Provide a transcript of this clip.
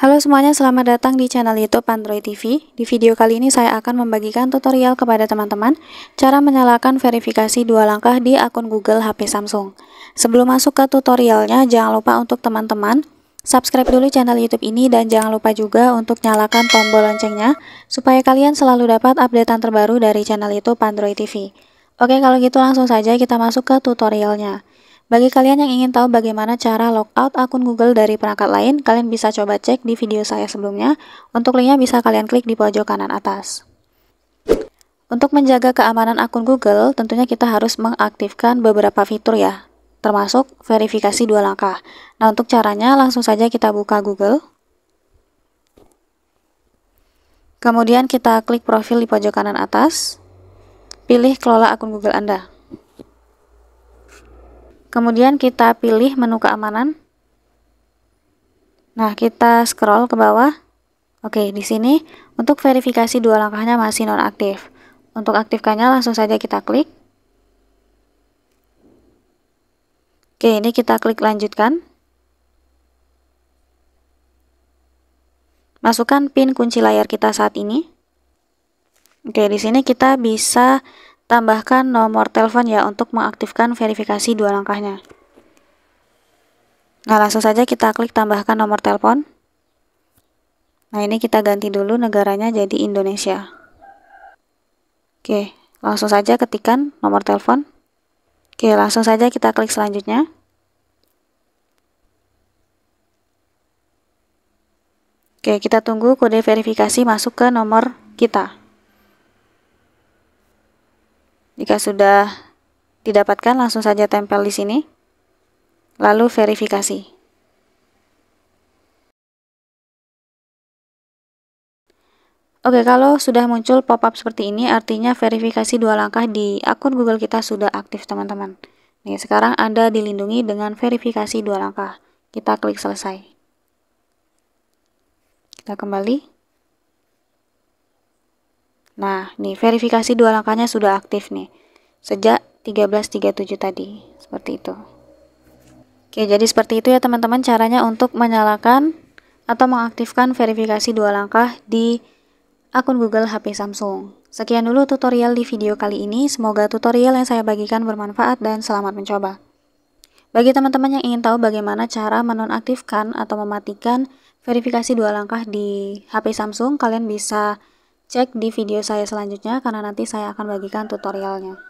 Halo semuanya, selamat datang di channel YouTube Android TV. Di video kali ini saya akan membagikan tutorial kepada teman-teman cara menyalakan verifikasi dua langkah di akun Google HP Samsung. Sebelum masuk ke tutorialnya, jangan lupa untuk teman-teman subscribe dulu channel YouTube ini dan jangan lupa juga untuk nyalakan tombol loncengnya supaya kalian selalu dapat updatean terbaru dari channel YouTube Android TV. Oke, kalau gitu langsung saja kita masuk ke tutorialnya. Bagi kalian yang ingin tahu bagaimana cara logout akun Google dari perangkat lain, kalian bisa coba cek di video saya sebelumnya. Untuk linknya bisa kalian klik di pojok kanan atas. Untuk menjaga keamanan akun Google, tentunya kita harus mengaktifkan beberapa fitur ya, termasuk verifikasi dua langkah. Nah, untuk caranya langsung saja kita buka Google. Kemudian kita klik profil di pojok kanan atas. Pilih kelola akun Google Anda kemudian kita pilih menu keamanan nah kita scroll ke bawah oke di sini untuk verifikasi dua langkahnya masih nonaktif untuk aktifkannya langsung saja kita klik oke ini kita klik lanjutkan masukkan pin kunci layar kita saat ini Oke, di sini kita bisa Tambahkan nomor telepon ya untuk mengaktifkan verifikasi dua langkahnya. Nah, langsung saja kita klik tambahkan nomor telepon. Nah, ini kita ganti dulu negaranya jadi Indonesia. Oke, langsung saja ketikkan nomor telepon. Oke, langsung saja kita klik selanjutnya. Oke, kita tunggu kode verifikasi masuk ke nomor kita. Jika sudah didapatkan, langsung saja tempel di sini. Lalu verifikasi. Oke, kalau sudah muncul pop-up seperti ini, artinya verifikasi dua langkah di akun Google kita sudah aktif, teman-teman. Nih, sekarang Anda dilindungi dengan verifikasi dua langkah. Kita klik selesai. Kita kembali nih verifikasi dua langkahnya sudah aktif nih. Sejak 1337 tadi, seperti itu. Oke, jadi seperti itu ya teman-teman caranya untuk menyalakan atau mengaktifkan verifikasi dua langkah di akun Google HP Samsung. Sekian dulu tutorial di video kali ini. Semoga tutorial yang saya bagikan bermanfaat dan selamat mencoba. Bagi teman-teman yang ingin tahu bagaimana cara menonaktifkan atau mematikan verifikasi dua langkah di HP Samsung, kalian bisa Cek di video saya selanjutnya karena nanti saya akan bagikan tutorialnya.